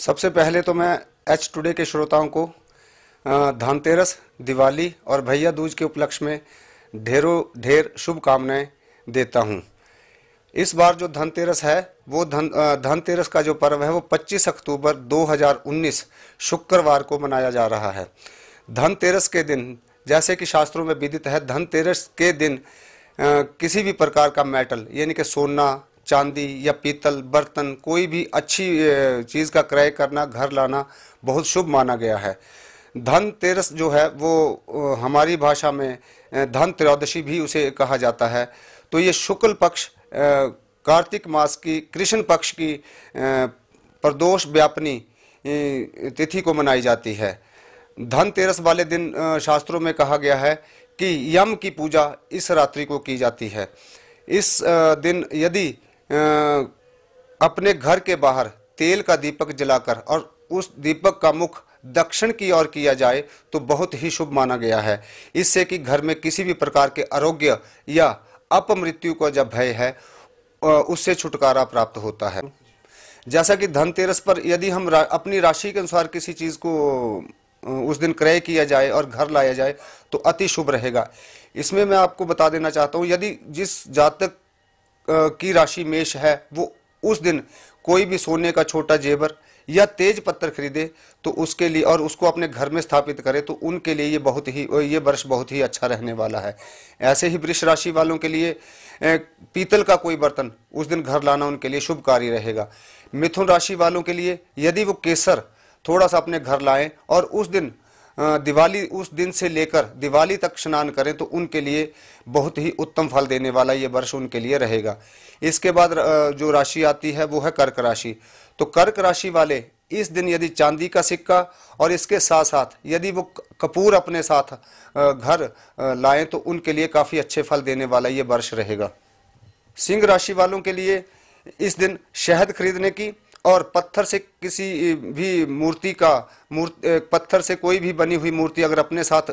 सबसे पहले तो मैं एच टुडे के श्रोताओं को धनतेरस दिवाली और भैया दूज के उपलक्ष्य में ढेरों ढेर शुभकामनाएं देता हूं। इस बार जो धनतेरस है वो धन धनतेरस का जो पर्व है वो 25 अक्टूबर 2019 शुक्रवार को मनाया जा रहा है धनतेरस के दिन जैसे कि शास्त्रों में विदित है धनतेरस के दिन किसी भी प्रकार का मेटल यानी कि सोना चांदी या पीतल बर्तन कोई भी अच्छी चीज़ का क्रय करना घर लाना बहुत शुभ माना गया है धन तेरस जो है वो हमारी भाषा में धन त्रयोदशी भी उसे कहा जाता है तो ये शुक्ल पक्ष कार्तिक मास की कृष्ण पक्ष की प्रदोष व्यापनी तिथि को मनाई जाती है धनतेरस वाले दिन शास्त्रों में कहा गया है कि यम की पूजा इस रात्रि को की जाती है इस दिन यदि अपने घर के बाहर तेल का दीपक जलाकर और उस दीपक का मुख दक्षिण की ओर किया जाए तो बहुत ही शुभ माना गया है इससे कि घर में किसी भी प्रकार के आरोग्य या अपमृत्यु का जब भय है उससे छुटकारा प्राप्त होता है जैसा कि धनतेरस पर यदि हम रा, अपनी राशि के अनुसार किसी चीज़ को उस दिन क्रय किया जाए और घर लाया जाए तो अति शुभ रहेगा इसमें मैं आपको बता देना चाहता हूँ यदि जिस जातक की राशि मेष है वो उस दिन कोई भी सोने का छोटा जेवर या तेज पत्थर खरीदे तो उसके लिए और उसको अपने घर में स्थापित करे तो उनके लिए ये बहुत ही ये वर्ष बहुत ही अच्छा रहने वाला है ऐसे ही वृक्ष राशि वालों के लिए पीतल का कोई बर्तन उस दिन घर लाना उनके लिए शुभ कार्य रहेगा मिथुन राशि वालों के लिए यदि वो केसर थोड़ा सा अपने घर लाएं और उस दिन दिवाली उस दिन से लेकर दिवाली तक स्नान करें तो उनके लिए बहुत ही उत्तम फल देने वाला ये वर्ष उनके लिए रहेगा इसके बाद जो राशि आती है वो है कर्क राशि तो कर्क राशि वाले इस दिन यदि चांदी का सिक्का और इसके साथ साथ यदि वो कपूर अपने साथ घर लाएं तो उनके लिए काफ़ी अच्छे फल देने वाला ये वर्ष रहेगा सिंह राशि वालों के लिए इस दिन शहद खरीदने की और पत्थर से किसी भी मूर्ति का मूर्ति पत्थर से कोई भी बनी हुई मूर्ति अगर अपने साथ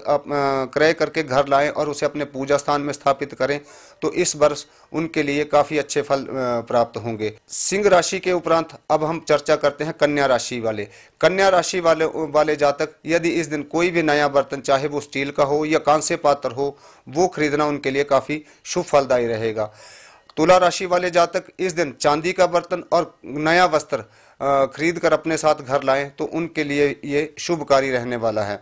क्रय करके घर लाएं और उसे अपने पूजा स्थान में स्थापित करें तो इस वर्ष उनके लिए काफ़ी अच्छे फल प्राप्त होंगे सिंह राशि के उपरांत अब हम चर्चा करते हैं कन्या राशि वाले कन्या राशि वाले वाले जातक यदि इस दिन कोई भी नया बर्तन चाहे वो स्टील का हो या कांसे पात्र हो वो खरीदना उनके लिए काफ़ी शुभ फलदायी रहेगा तुला राशि वाले जातक इस दिन चांदी का बर्तन और नया वस्त्र खरीद कर अपने साथ घर लाएं तो उनके लिए ये शुभकारी रहने वाला है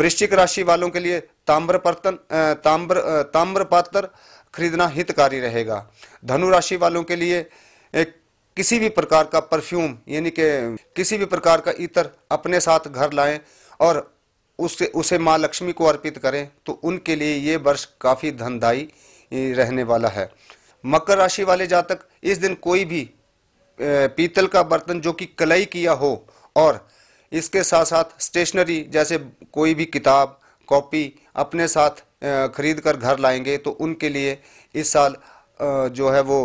वृश्चिक राशि वालों के लिए ताम्र बर्तन ताम्र ताम्र पात्र खरीदना हितकारी रहेगा धनु राशि वालों के लिए एक किसी भी प्रकार का परफ्यूम यानी कि किसी भी प्रकार का इतर अपने साथ घर लाएं और उसे उसे माँ लक्ष्मी को अर्पित करें तो उनके लिए ये वर्ष काफ़ी धनदायी रहने वाला है मकर राशि वाले जातक इस दिन कोई भी पीतल का बर्तन जो कि कलाई किया हो और इसके साथ साथ स्टेशनरी जैसे कोई भी किताब कॉपी अपने साथ खरीद कर घर लाएंगे तो उनके लिए इस साल जो है वो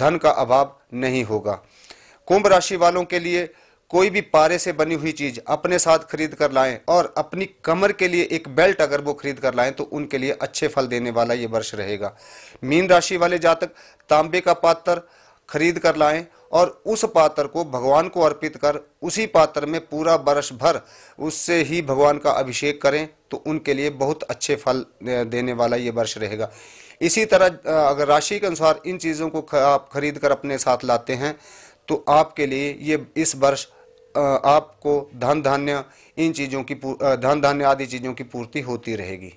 धन का अभाव नहीं होगा कुंभ राशि वालों के लिए कोई भी पारे से बनी हुई चीज अपने साथ खरीद कर लाएं और अपनी कमर के लिए एक बेल्ट अगर वो खरीद कर लाएं तो उनके लिए अच्छे फल देने वाला ये वर्ष रहेगा मीन राशि वाले जातक तांबे का पात्र खरीद कर लाएं और उस पात्र को भगवान को अर्पित कर उसी पात्र में पूरा वर्ष भर उससे ही भगवान का अभिषेक करें तो उनके लिए बहुत अच्छे फल देने वाला ये वर्ष रहेगा इसी तरह अगर राशि के अनुसार इन चीज़ों को आप खरीद कर अपने साथ लाते हैं तो आपके लिए ये इस वर्ष आपको धन धान्य इन चीज़ों की धन धान्य आदि चीज़ों की पूर्ति होती रहेगी